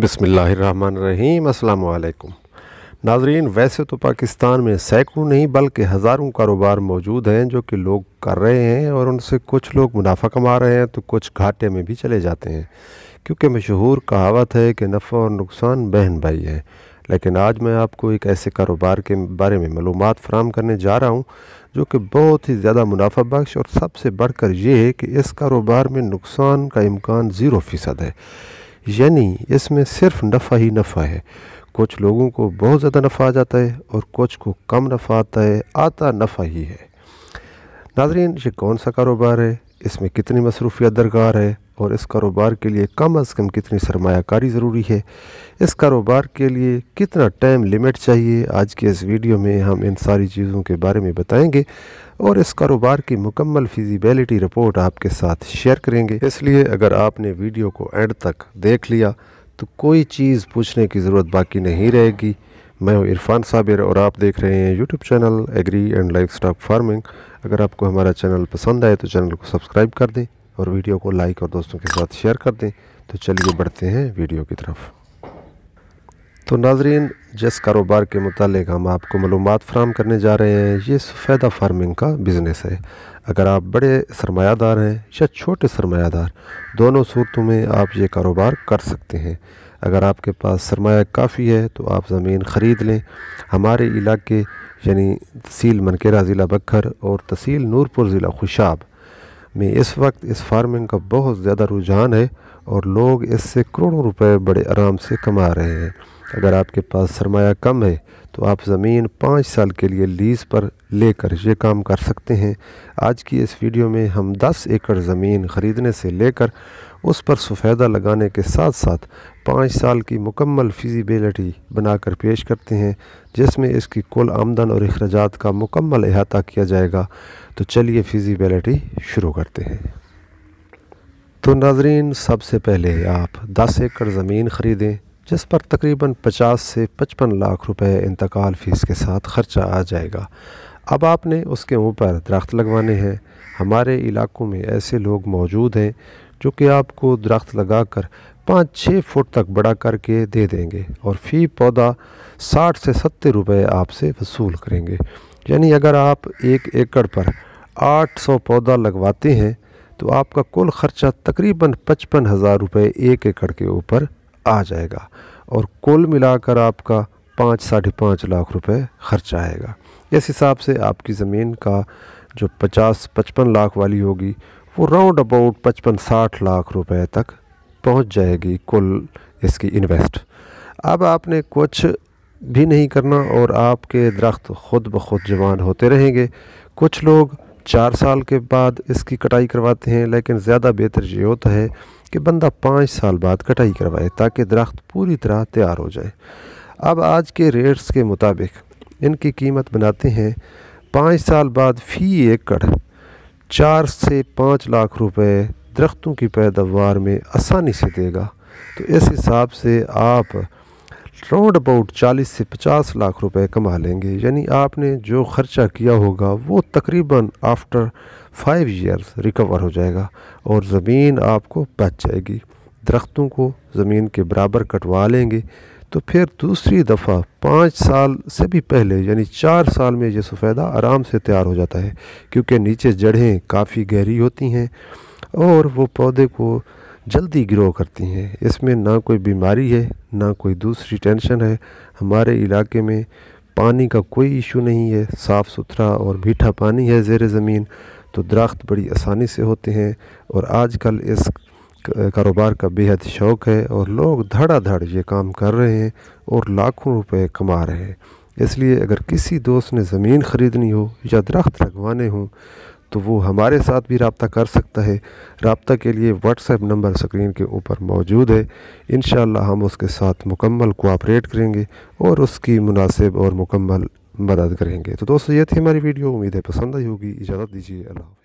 बसमीम अल्लाम नाजरीन वैसे तो पाकिस्तान में सैकड़ों नहीं बल्कि हज़ारों कारोबार मौजूद हैं जो कि लोग कर रहे हैं और उनसे कुछ लोग मुनाफा कमा रहे हैं तो कुछ घाटे में भी चले जाते हैं क्योंकि मशहूर कहावत है कि नफ़ा और नुकसान बहन भाई है लेकिन आज मैं आपको एक ऐसे कारोबार के बारे में मालूम फ्राहम करने जा रहा हूँ जो कि बहुत ही ज़्यादा मुनाफा बख्श और सबसे बढ़कर ये है कि इस कारोबार में नुकसान का इम्कान ज़ीरो फ़ीसद है यानी इसमें सिर्फ नफ़ा ही नफ़ा है कुछ लोगों को बहुत ज़्यादा नफ़ा आ जाता है और कुछ को कम नफ़ा आता है आता नफ़ा ही है नाजरीन ये कौन सा कारोबार है इसमें कितनी मसरूफियात दरकार है और इस कारोबार के लिए कम अज़ कम कितनी सरमाकारी ज़रूरी है इस कारोबार के लिए कितना टाइम लिमिट चाहिए आज के इस वीडियो में हम इन सारी चीज़ों के बारे में बताएंगे और इस कारोबार की मुकम्मल फिजिबिलिटी रिपोर्ट आपके साथ शेयर करेंगे इसलिए अगर आपने वीडियो को एंड तक देख लिया तो कोई चीज़ पूछने की ज़रूरत बाकी नहीं रहेगी मैं हूँ इरफान साबिर और आप देख रहे हैं YouTube channel agri and life stock farming अगर आपको हमारा चैनल पसंद आए तो चैनल को सब्सक्राइब कर दें और वीडियो को लाइक और दोस्तों के साथ शेयर कर दें तो चलिए बढ़ते हैं वीडियो की तरफ तो नाजरीन जिस कारोबार के मतलब हम आपको मालूम फ्राहम करने जा रहे हैं ये सफ़ैदा फार्मिंग का बिज़नेस है अगर आप बड़े सरमायादार हैं या छोटे सरमायादार दोनों सूरतों में आप ये कारोबार कर सकते हैं अगर आपके पास सरमाया काफ़ी है तो आप ज़मीन ख़रीद लें हमारे इलाके यानी तहसील मनकेरा ज़िला बखर और तहसील नूरपुर ज़िला खुशाब में इस वक्त इस फार्मिंग का बहुत ज़्यादा रुझान है और लोग इससे करोड़ों रुपए बड़े आराम से कमा रहे हैं अगर आपके पास सरमाया कम है तो आप ज़मीन पाँच साल के लिए लीज़ पर लेकर ये काम कर सकते हैं आज की इस वीडियो में हम 10 एकड़ ज़मीन ख़रीदने से लेकर उस पर सफ़ेदा लगाने के साथ साथ पाँच साल की मुकम्मल फिजिबिलिटी बनाकर पेश करते हैं जिसमें इसकी कुल आमदन और अखराज का मुकम्मल अहाता किया जाएगा तो चलिए फिजिबिलिटी शुरू करते हैं तो नाजरीन सबसे पहले आप 10 एकड़ ज़मीन ख़रीदें जिस पर तकरीबन 50 से 55 लाख रुपए इंतकाल फ़ीस के साथ ख़र्चा आ जाएगा अब आपने उसके ऊपर दरख्त लगवाने हैं हमारे इलाकों में ऐसे लोग मौजूद हैं जो कि आपको दरख्त लगा कर पाँच छः फुट तक बड़ा करके दे देंगे और फ़ी पौधा साठ से सत्तर रुपये आपसे वसूल करेंगे यानी अगर आप एक एकड़ पर आठ सौ पौधा लगवाते हैं तो आपका कुल ख़र्चा तकरीबन पचपन हज़ार रुपये एक एकड़ के ऊपर आ जाएगा और कुल मिलाकर आपका पाँच साढ़े पाँच लाख रुपए खर्च आएगा इस हिसाब से आपकी ज़मीन का जो पचास पचपन लाख वाली होगी वो राउंड अबाउट पचपन साठ लाख रुपए तक पहुंच जाएगी कुल इसकी इन्वेस्ट अब आपने कुछ भी नहीं करना और आपके दरख्त ख़ुद ब खुद जवान होते रहेंगे कुछ लोग चार साल के बाद इसकी कटाई करवाते हैं लेकिन ज़्यादा बेहतर ये होता है कि बंदा पाँच साल बाद कटाई करवाए ताकि दरख्त पूरी तरह तैयार हो जाए अब आज के रेट्स के मुताबिक इनकी कीमत बनाते हैं पाँच साल बाद फ़ी एकड़ चार से पाँच लाख रुपए दरख्तों की पैदावार में आसानी से देगा तो इस हिसाब से आप राउंड अबाउट 40 से 50 लाख रुपए कमा लेंगे यानी आपने जो ख़र्चा किया होगा वो तकरीबन आफ्टर फाइव इयर्स रिकवर हो जाएगा और ज़मीन आपको बच जाएगी दरख्तों को ज़मीन के बराबर कटवा लेंगे तो फिर दूसरी दफ़ा पाँच साल से भी पहले यानी चार साल में ये सफ़ेदा आराम से तैयार हो जाता है क्योंकि नीचे जड़ें काफ़ी गहरी होती हैं और वो पौधे को जल्दी ग्रो करती हैं इसमें ना कोई बीमारी है ना कोई दूसरी टेंशन है हमारे इलाके में पानी का कोई इशू नहीं है साफ़ सुथरा और मीठा पानी है ज़ेर ज़मीन तो दरख्त बड़ी आसानी से होते हैं और आजकल इस कारोबार का बेहद शौक़ है और लोग धड़ाधड़ ये काम कर रहे हैं और लाखों रुपए कमा रहे हैं इसलिए अगर किसी दोस्त ने ज़मीन ख़रीदनी हो या दरख्त लगवाने हों तो वो हमारे साथ भी रबता कर सकता है रबता के लिए व्हाट्सएप नंबर स्क्रीन के ऊपर मौजूद है इन हम उसके साथ मुकम्मल कोऑपरेट करेंगे और उसकी मुनासिब और मुकम्मल मदद करेंगे तो दोस्तों ये थी हमारी वीडियो उम्मीद है पसंद आई होगी इजाज़त दीजिए अल्लाह